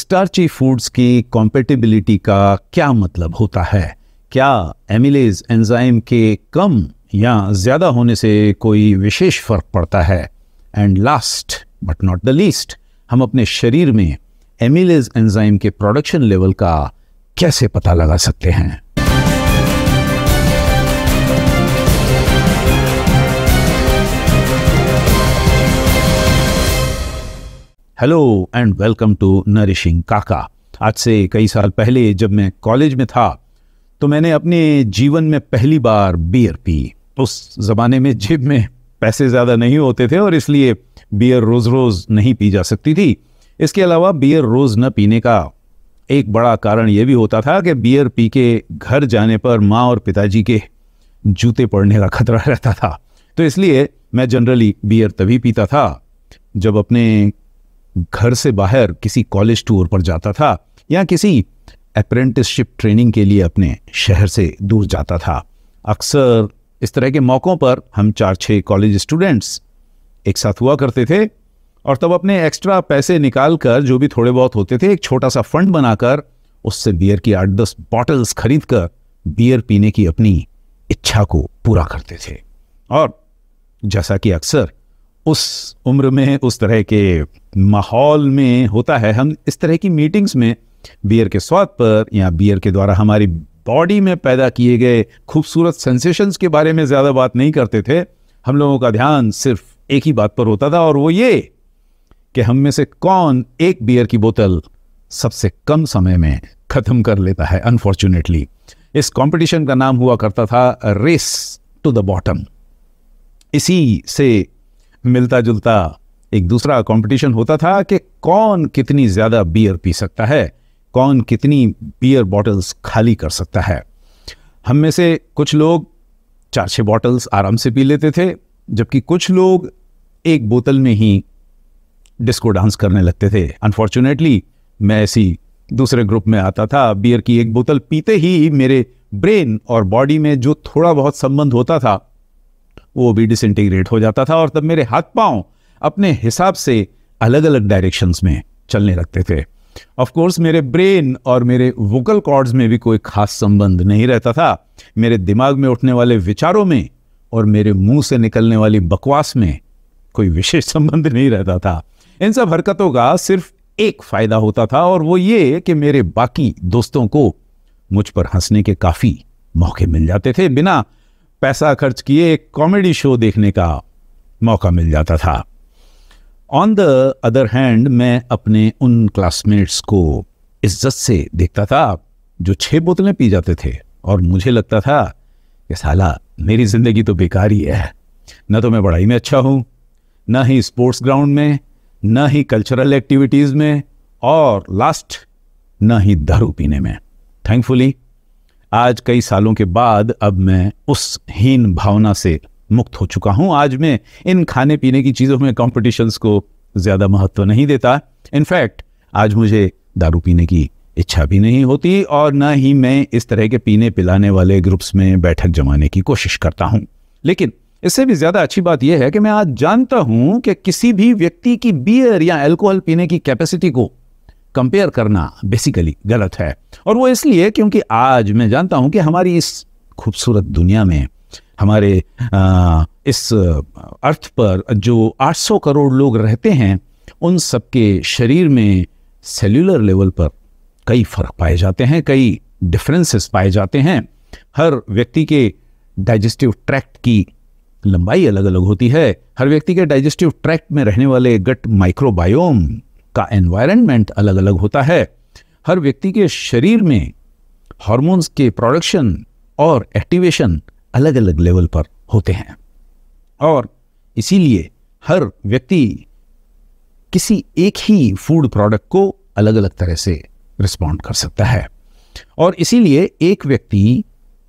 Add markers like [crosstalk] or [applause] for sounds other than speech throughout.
starchy foods की compatibility का क्या मतलब होता है क्या एमिलेज एंजाइम के कम या ज़्यादा होने से कोई विशेष फ़र्क पड़ता है and last but not the least हम अपने शरीर में एमिलेज एंजाइम के प्रोडक्शन लेवल का कैसे पता लगा सकते हैं hello and welcome to nourishing Kaka आज से कई साल पहले जब मैं कॉलेज में था तो मैंने अपने जीवन में पहली बार बियर पी उस ज़माने में जिब में पैसे ज़्यादा नहीं होते थे और इसलिए बियर रोज़ रोज़ नहीं पी जा सकती थी इसके अलावा बियर रोज़ न पीने का एक बड़ा कारण यह भी होता था कि बियर पी के घर जाने पर माँ और पिताजी के जूते पड़ने का खतरा [laughs] रहता था तो इसलिए मैं जनरली बियर तभी पीता था जब अपने घर से बाहर किसी कॉलेज टूर पर जाता था या किसी अप्रेंटिसशिप ट्रेनिंग के लिए अपने शहर से दूर जाता था अक्सर इस तरह के मौक़ों पर हम चार छः कॉलेज स्टूडेंट्स एक साथ हुआ करते थे और तब अपने एक्स्ट्रा पैसे निकाल कर जो भी थोड़े बहुत होते थे एक छोटा सा फंड बनाकर उससे बियर की आठ दस बॉटल्स खरीद कर बियर पीने की अपनी इच्छा को पूरा करते थे और जैसा कि अक्सर उस उम्र में उस तरह के माहौल में होता है हम इस तरह की मीटिंग्स में बियर के स्वाद पर या बियर के द्वारा हमारी बॉडी में पैदा किए गए खूबसूरत सेंसेशंस के बारे में ज़्यादा बात नहीं करते थे हम लोगों का ध्यान सिर्फ एक ही बात पर होता था और वो ये कि हम में से कौन एक बियर की बोतल सबसे कम समय में ख़त्म कर लेता है अनफॉर्चुनेटली इस कंपटीशन का नाम हुआ करता था रेस टू द बॉटम इसी से मिलता जुलता एक दूसरा कंपटीशन होता था कि कौन कितनी ज़्यादा बियर पी सकता है कौन कितनी बियर बॉटल्स खाली कर सकता है हम में से कुछ लोग चार छः बॉटल्स आराम से पी लेते थे जबकि कुछ लोग एक बोतल में ही डिस्को डांस करने लगते थे अनफॉर्चुनेटली मैं ऐसी दूसरे ग्रुप में आता था बियर की एक बोतल पीते ही मेरे ब्रेन और बॉडी में जो थोड़ा बहुत संबंध होता था वो भी डिसइंटीग्रेट हो जाता था और तब मेरे हाथ पाँव अपने हिसाब से अलग अलग डायरेक्शंस में चलने लगते थे ऑफ कोर्स मेरे ब्रेन और मेरे वोकल कॉर्ड्स में भी कोई खास संबंध नहीं रहता था मेरे दिमाग में उठने वाले विचारों में और मेरे मुंह से निकलने वाली बकवास में कोई विशेष संबंध नहीं रहता था इन सब हरकतों का सिर्फ एक फायदा होता था और वो ये कि मेरे बाकी दोस्तों को मुझ पर हंसने के काफ़ी मौके मिल जाते थे बिना पैसा खर्च किए एक कॉमेडी शो देखने का मौका मिल जाता था ऑन द अदर हैंड मैं अपने उन क्लासमेट्स को इज्जत से देखता था जो छः बोतलें पी जाते थे और मुझे लगता था कि साला मेरी ज़िंदगी तो बेकार ही है न तो मैं पढ़ाई में अच्छा हूं न ही स्पोर्ट्स ग्राउंड में न ही कल्चरल एक्टिविटीज़ में और लास्ट न ही दारू पीने में थैंकफुली आज कई सालों के बाद अब मैं उस हीन भावना से मुक्त हो चुका हूं आज मैं इन खाने पीने की चीज़ों में कॉम्पिटिशन्स को ज़्यादा महत्व नहीं देता इनफैक्ट आज मुझे दारू पीने की इच्छा भी नहीं होती और ना ही मैं इस तरह के पीने पिलाने वाले ग्रुप्स में बैठक जमाने की कोशिश करता हूं लेकिन इससे भी ज़्यादा अच्छी बात यह है कि मैं आज जानता हूं कि किसी भी व्यक्ति की बियर या एल्कोहल पीने की कैपेसिटी को कंपेयर करना बेसिकली गलत है और वो इसलिए क्योंकि आज मैं जानता हूँ कि हमारी इस खूबसूरत दुनिया में हमारे आ, इस अर्थ पर जो 800 करोड़ लोग रहते हैं उन सबके शरीर में सेल्यूलर लेवल पर कई फ़र्क पाए जाते हैं कई डिफरेंसेस पाए जाते हैं हर व्यक्ति के डाइजेस्टिव ट्रैक्ट की लंबाई अलग अलग होती है हर व्यक्ति के डाइजेस्टिव ट्रैक्ट में रहने वाले गट माइक्रोबायोम का एनवायरनमेंट अलग अलग होता है हर व्यक्ति के शरीर में हार्मोन्स के प्रोडक्शन और एक्टिवेशन अलग अलग लेवल पर होते हैं और इसीलिए हर व्यक्ति किसी एक ही फूड प्रोडक्ट को अलग अलग तरह से रिस्पॉन्ड कर सकता है और इसीलिए एक व्यक्ति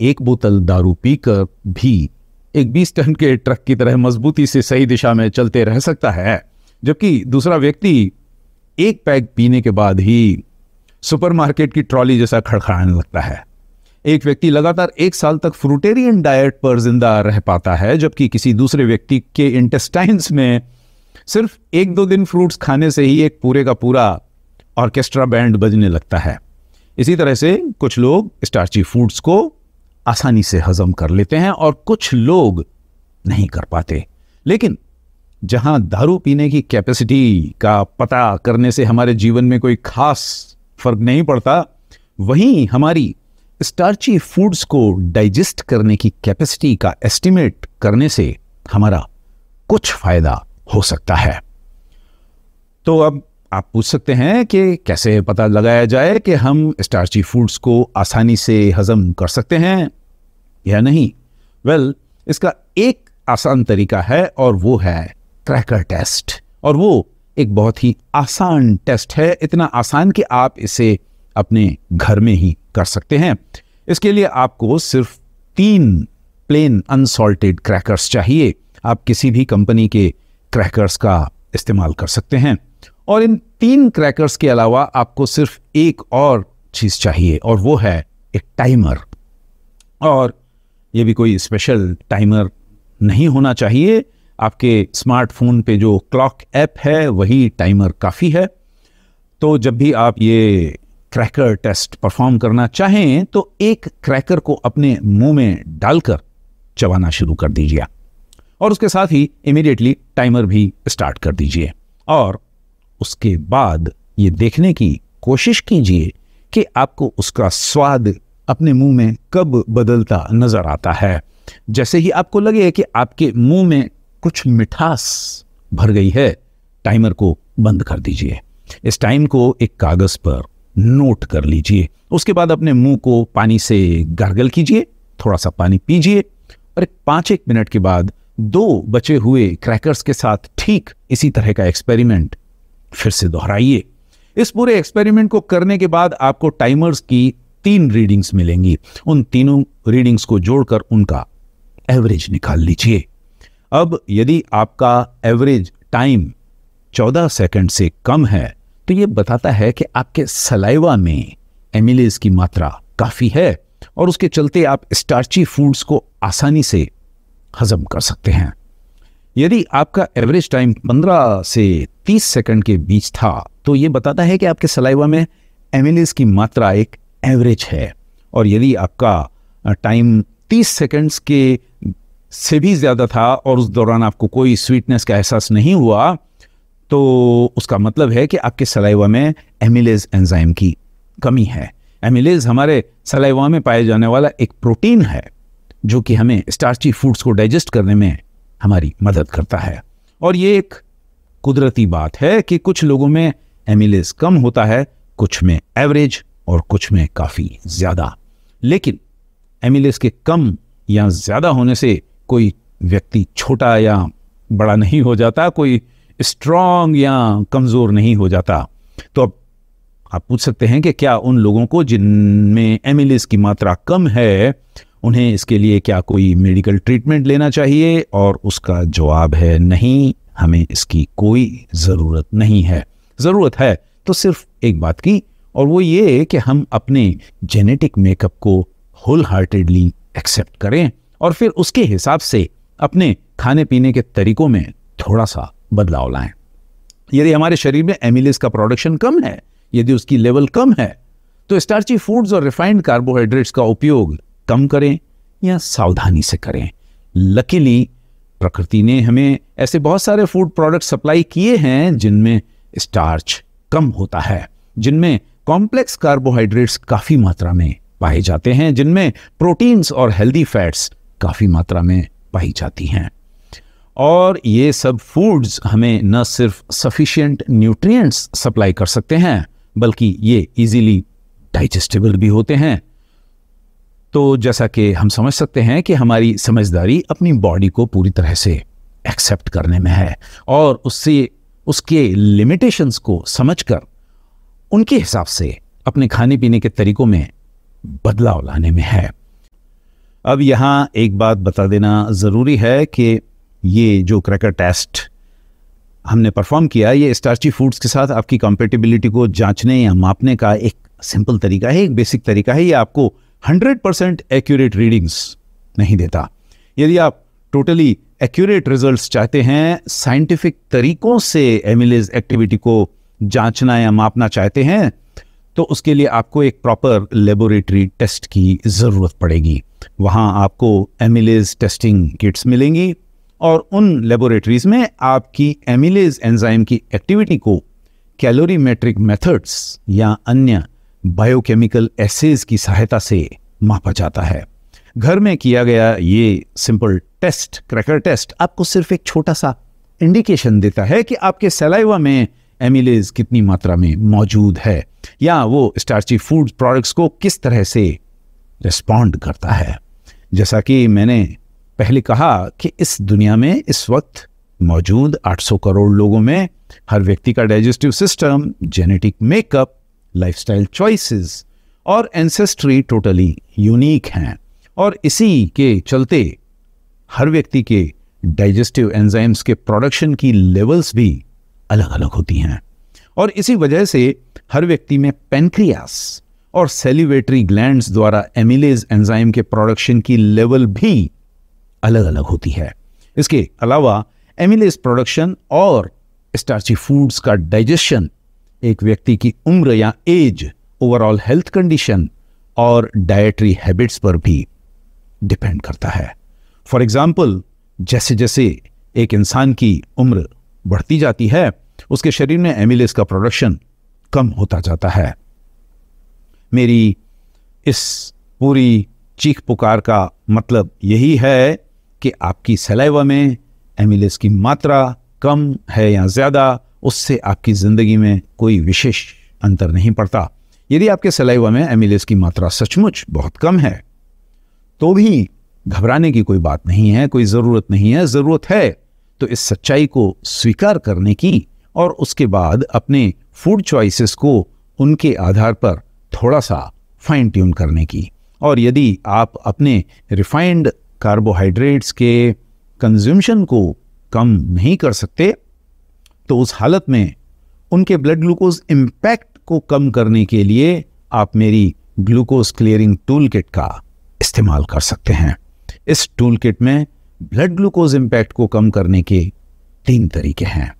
एक बोतल दारू पीकर भी एक 20 टन के ट्रक की तरह मजबूती से सही दिशा में चलते रह सकता है जबकि दूसरा व्यक्ति एक पैग पीने के बाद ही सुपरमार्केट की ट्रॉली जैसा खड़खड़ाने लगता है एक व्यक्ति लगातार एक साल तक फ्रूटेरियन डाइट पर जिंदा रह पाता है जबकि किसी दूसरे व्यक्ति के इंटेस्टाइंस में सिर्फ एक दो दिन फ्रूट्स खाने से ही एक पूरे का पूरा ऑर्केस्ट्रा बैंड बजने लगता है इसी तरह से कुछ लोग स्टार्ची फूड्स को आसानी से हजम कर लेते हैं और कुछ लोग नहीं कर पाते लेकिन जहां दारू पीने की कैपेसिटी का पता करने से हमारे जीवन में कोई खास फर्क नहीं पड़ता वहीं हमारी स्टार्ची फूड्स को डाइजेस्ट करने की कैपेसिटी का एस्टिमेट करने से हमारा कुछ फायदा हो सकता है तो अब आप पूछ सकते हैं कि कैसे पता लगाया जाए कि हम स्टार्ची फूड्स को आसानी से हजम कर सकते हैं या नहीं वेल well, इसका एक आसान तरीका है और वो है ट्रैकर टेस्ट और वो एक बहुत ही आसान टेस्ट है इतना आसान कि आप इसे अपने घर में ही कर सकते हैं इसके लिए आपको सिर्फ तीन प्लेन अनसॉल्टेड क्रैकर्स चाहिए आप किसी भी कंपनी के क्रैकर्स का इस्तेमाल कर सकते हैं और इन तीन क्रैकर्स के अलावा आपको सिर्फ एक और चीज़ चाहिए और वो है एक टाइमर और ये भी कोई स्पेशल टाइमर नहीं होना चाहिए आपके स्मार्टफोन पे जो क्लॉक ऐप है वही टाइमर काफ़ी है तो जब भी आप ये क्रैकर टेस्ट परफॉर्म करना चाहें तो एक क्रैकर को अपने मुंह में डालकर चबाना शुरू कर दीजिए और उसके साथ ही इमीडिएटली टाइमर भी स्टार्ट कर दीजिए और उसके बाद ये देखने की कोशिश कीजिए कि आपको उसका स्वाद अपने मुंह में कब बदलता नजर आता है जैसे ही आपको लगे कि आपके मुंह में कुछ मिठास भर गई है टाइमर को बंद कर दीजिए इस टाइम को एक कागज पर नोट कर लीजिए उसके बाद अपने मुंह को पानी से गार्गल कीजिए थोड़ा सा पानी पीजिए और एक पाँच एक मिनट के बाद दो बचे हुए क्रैकर्स के साथ ठीक इसी तरह का एक्सपेरिमेंट फिर से दोहराइए इस पूरे एक्सपेरिमेंट को करने के बाद आपको टाइमर्स की तीन रीडिंग्स मिलेंगी उन तीनों रीडिंग्स को जोड़कर उनका एवरेज निकाल लीजिए अब यदि आपका एवरेज टाइम 14 सेकंड से कम है तो ये बताता है कि आपके सलाइवा में एमिलेज की मात्रा काफ़ी है और उसके चलते आप स्टार्ची फूड्स को आसानी से हजम कर सकते हैं यदि आपका एवरेज टाइम 15 से 30 सेकंड के बीच था तो ये बताता है कि आपके सलाइवा में एमिलेज की मात्रा एक एवरेज है और यदि आपका टाइम 30 सेकंड्स के से भी ज़्यादा था और उस दौरान आपको कोई स्वीटनेस का एहसास नहीं हुआ तो उसका मतलब है कि आपके सलाइवा में एमिलेज एंजाइम की कमी है एमिलेज हमारे सलाइवा में पाए जाने वाला एक प्रोटीन है जो कि हमें स्टार्ची फूड्स को डाइजेस्ट करने में हमारी मदद करता है और ये एक कुदरती बात है कि कुछ लोगों में एमिलेज कम होता है कुछ में एवरेज और कुछ में काफ़ी ज़्यादा लेकिन एमिलेज के कम या ज़्यादा होने से कोई व्यक्ति छोटा या बड़ा नहीं हो जाता कोई स्ट्रांग या कमज़ोर नहीं हो जाता तो अब आप पूछ सकते हैं कि क्या उन लोगों को जिनमें एम की मात्रा कम है उन्हें इसके लिए क्या कोई मेडिकल ट्रीटमेंट लेना चाहिए और उसका जवाब है नहीं हमें इसकी कोई ज़रूरत नहीं है ज़रूरत है तो सिर्फ एक बात की और वो ये कि हम अपने जेनेटिक मेकअप को होल हार्टेडली एक्सेप्ट करें और फिर उसके हिसाब से अपने खाने पीने के तरीकों में थोड़ा सा बदलाव लाएं यदि हमारे शरीर में एमिलेस का प्रोडक्शन कम है यदि उसकी लेवल कम है तो स्टार्ची फूड्स और रिफाइंड कार्बोहाइड्रेट्स का उपयोग कम करें या सावधानी से करें लकीली प्रकृति ने हमें ऐसे बहुत सारे फूड प्रोडक्ट सप्लाई किए हैं जिनमें स्टार्च कम होता है जिनमें कॉम्प्लेक्स कार्बोहाइड्रेट्स काफ़ी मात्रा में पाए जाते हैं जिनमें प्रोटीन्स और हेल्दी फैट्स काफ़ी मात्रा में पाई जाती हैं और ये सब फूड्स हमें न सिर्फ सफिशियंट न्यूट्रिएंट्स सप्लाई कर सकते हैं बल्कि ये इजीली डाइजेस्टेबल भी होते हैं तो जैसा कि हम समझ सकते हैं कि हमारी समझदारी अपनी बॉडी को पूरी तरह से एक्सेप्ट करने में है और उससे उसके लिमिटेशंस को समझकर उनके हिसाब से अपने खाने पीने के तरीकों में बदलाव लाने में है अब यहाँ एक बात बता देना ज़रूरी है कि ये जो क्रैकर टेस्ट हमने परफॉर्म किया ये स्टार्ची फूड्स के साथ आपकी कॉम्पेटिबिलिटी को जांचने या मापने का एक सिंपल तरीका है एक बेसिक तरीका है ये आपको 100% परसेंट एक्यूरेट रीडिंग्स नहीं देता यदि आप टोटली एक्यूरेट रिजल्ट्स चाहते हैं साइंटिफिक तरीकों से एमिलेज एक्टिविटी को जांचना या मापना चाहते हैं तो उसके लिए आपको एक प्रॉपर लेबोरेटरी टेस्ट की ज़रूरत पड़ेगी वहाँ आपको एमिलेज टेस्टिंग किट्स मिलेंगी और उन लेबोरेटरीज़ में आपकी एमिलेज एंजाइम की एक्टिविटी को कैलोरीमेट्रिक मेथड्स या अन्य बायोकेमिकल एसेज की सहायता से मापा जाता है घर में किया गया ये सिंपल टेस्ट क्रैकर टेस्ट आपको सिर्फ एक छोटा सा इंडिकेशन देता है कि आपके सेलाइवा में एमिलेज कितनी मात्रा में मौजूद है या वो स्टार्ची फूड प्रोडक्ट्स को किस तरह से रिस्पॉन्ड करता है जैसा कि मैंने पहले कहा कि इस दुनिया में इस वक्त मौजूद 800 करोड़ लोगों में हर व्यक्ति का digestive system genetic makeup lifestyle choices और एंसेस्ट्री टोटली यूनिक हैं और इसी के चलते हर व्यक्ति के डाइजेस्टिव एंजाइम्स के प्रोडक्शन की लेवल्स भी अलग अलग होती हैं और इसी वजह से हर व्यक्ति में पेनक्रियास और सेलिवेटरी ग्लैंड्स द्वारा एमिलेज एंजाइम के प्रोडक्शन की लेवल भी अलग अलग होती है इसके अलावा एमिलेज प्रोडक्शन और स्टार्ची फूड्स का डाइजेशन एक व्यक्ति की उम्र या एज ओवरऑल हेल्थ कंडीशन और डायट्री हैबिट्स पर भी डिपेंड करता है फॉर एग्जाम्पल जैसे जैसे एक इंसान की उम्र बढ़ती जाती है उसके शरीर में एमिलेस का प्रोडक्शन कम होता जाता है मेरी इस पूरी चीख पुकार का मतलब यही है कि आपकी सलाइवा में एमिलेस की मात्रा कम है या ज़्यादा उससे आपकी ज़िंदगी में कोई विशेष अंतर नहीं पड़ता यदि आपके सलाइवा में एमिलेस की मात्रा सचमुच बहुत कम है तो भी घबराने की कोई बात नहीं है कोई ज़रूरत नहीं है ज़रूरत है तो इस सच्चाई को स्वीकार करने की और उसके बाद अपने फूड चॉइसेस को उनके आधार पर थोड़ा सा फाइन ट्यून करने की और यदि आप अपने रिफाइंड कार्बोहाइड्रेट्स के कंज्यूमशन को कम नहीं कर सकते तो उस हालत में उनके ब्लड ग्लूकोज इम्पैक्ट को कम करने के लिए आप मेरी ग्लूकोज क्लियरिंग टूल किट का इस्तेमाल कर सकते हैं इस टूल किट में ब्लड ग्लूकोज इंपैक्ट को कम करने के तीन तरीके हैं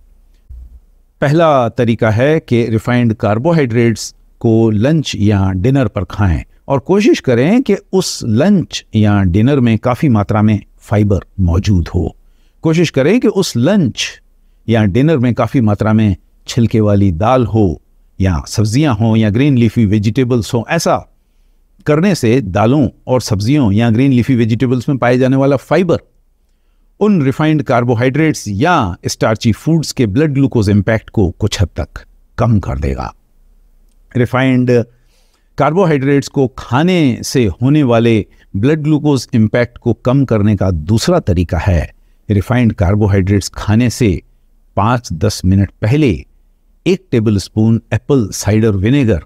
पहला तरीका है कि रिफाइंड कार्बोहाइड्रेट्स को लंच या डिनर पर खाएं और कोशिश करें कि उस लंच या डिनर में काफ़ी मात्रा में फाइबर मौजूद हो कोशिश करें कि उस लंच या डिनर में काफ़ी मात्रा में छिलके वाली दाल हो या सब्जियां हो या ग्रीन लीफी वेजिटेबल्स हो ऐसा करने से दालों और सब्जियों या ग्रीन लीफी वेजिटेबल्स में पाए जाने वाला फाइबर उन रिफाइंड कार्बोहाइड्रेट्स या स्टार्ची फूड्स के ब्लड ग्लूकोज इम्पैक्ट को कुछ हद तक कम कर देगा रिफाइंड कार्बोहाइड्रेट्स को खाने से होने वाले ब्लड ग्लूकोज इम्पैक्ट को कम करने का दूसरा तरीका है रिफाइंड कार्बोहाइड्रेट्स खाने से पाँच दस मिनट पहले एक tablespoon apple cider vinegar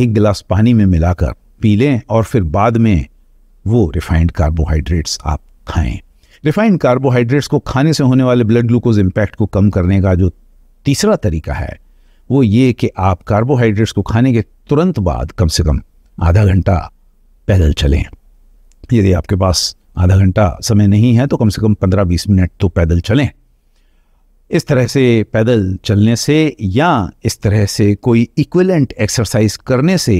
एक गिलास पानी में मिलाकर पी लें और फिर बाद में वो रिफाइंड कार्बोहाइड्रेट्स आप खाएं रिफाइंड कार्बोहाइड्रेट्स को खाने से होने वाले ब्लड ग्लूकोज इम्पैक्ट को कम करने का जो तीसरा तरीका है वो ये कि आप कार्बोहाइड्रेट्स को खाने के तुरंत बाद कम से कम आधा घंटा पैदल चलें यदि आपके पास आधा घंटा समय नहीं है तो कम से कम पंद्रह बीस मिनट तो पैदल चलें इस तरह से पैदल चलने से या इस तरह से कोई इक्वलेंट एक्सरसाइज करने से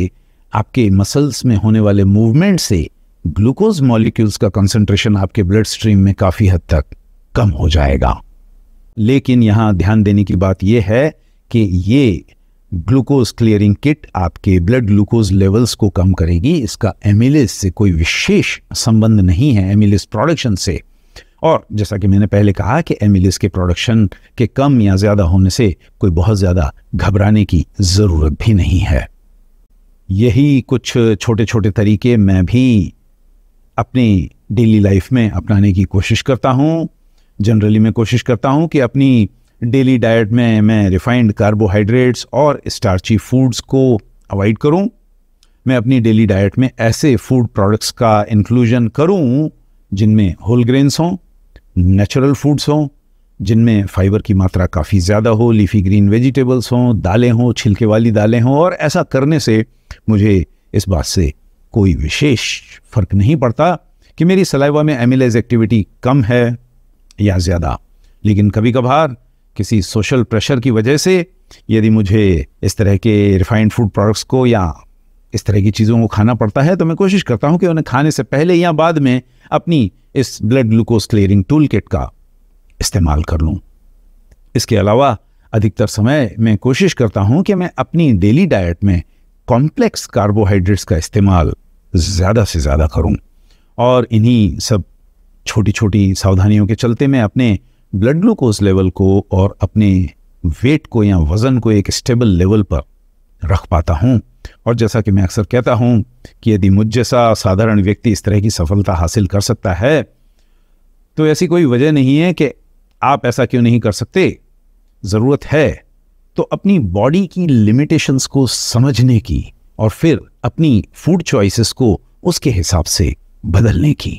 आपके मसल्स में होने वाले मूवमेंट से ग्लूकोज मॉलिक्यूल्स का कंसंट्रेशन आपके ब्लड स्ट्रीम में काफ़ी हद तक कम हो जाएगा लेकिन यहां ध्यान देने की बात यह है कि ये ग्लूकोज क्लियरिंग किट आपके ब्लड ग्लूकोज लेवल्स को कम करेगी इसका एमिलिस से कोई विशेष संबंध नहीं है एमिलिस प्रोडक्शन से और जैसा कि मैंने पहले कहा कि एमिलिस के प्रोडक्शन के कम या ज़्यादा होने से कोई बहुत ज़्यादा घबराने की ज़रूरत भी नहीं है यही कुछ छोटे छोटे तरीके मैं भी अपनी डेली लाइफ में अपनाने की कोशिश करता हूँ जनरली मैं कोशिश करता हूँ कि अपनी डेली डाइट में मैं रिफाइंड कार्बोहाइड्रेट्स और स्टार्ची फूड्स को अवॉइड करूँ मैं अपनी डेली डाइट में ऐसे फूड प्रोडक्ट्स का इंक्लूजन करूँ जिनमें होल ग्रेन्स हों नेचुरल फूड्स हों जिनमें फाइबर की मात्रा काफ़ी ज़्यादा हो लीफी ग्रीन वेजिटेबल्स हों दालें हों छिलके वाली दालें हों और ऐसा करने से मुझे इस बात से कोई विशेष फर्क नहीं पड़ता कि मेरी सलाइवा में एमिलेज एक्टिविटी कम है या ज़्यादा लेकिन कभी कभार किसी सोशल प्रेशर की वजह से यदि मुझे इस तरह के रिफाइंड फूड प्रोडक्ट्स को या इस तरह की चीज़ों को खाना पड़ता है तो मैं कोशिश करता हूँ कि उन्हें खाने से पहले या बाद में अपनी इस blood glucose clearing tool kit का इस्तेमाल कर लूँ इसके अलावा अधिकतर समय मैं कोशिश करता हूँ कि मैं अपनी डेली डाइट में कॉम्प्लेक्स कार्बोहाइड्रेट्स का इस्तेमाल ज़्यादा से ज़्यादा करूँ और इन्हीं सब छोटी छोटी सावधानियों के चलते मैं अपने ब्लड ग्लूकोज लेवल को और अपने वेट को या वज़न को एक स्टेबल लेवल पर रख पाता हूँ और जैसा कि मैं अक्सर कहता हूँ कि यदि मुझ जैसा साधारण व्यक्ति इस तरह की सफलता हासिल कर सकता है तो ऐसी कोई वजह नहीं है कि आप ऐसा क्यों नहीं कर सकते ज़रूरत है तो अपनी बॉडी की लिमिटेशंस को समझने की और फिर अपनी फूड चॉइसेस को उसके हिसाब से बदलने की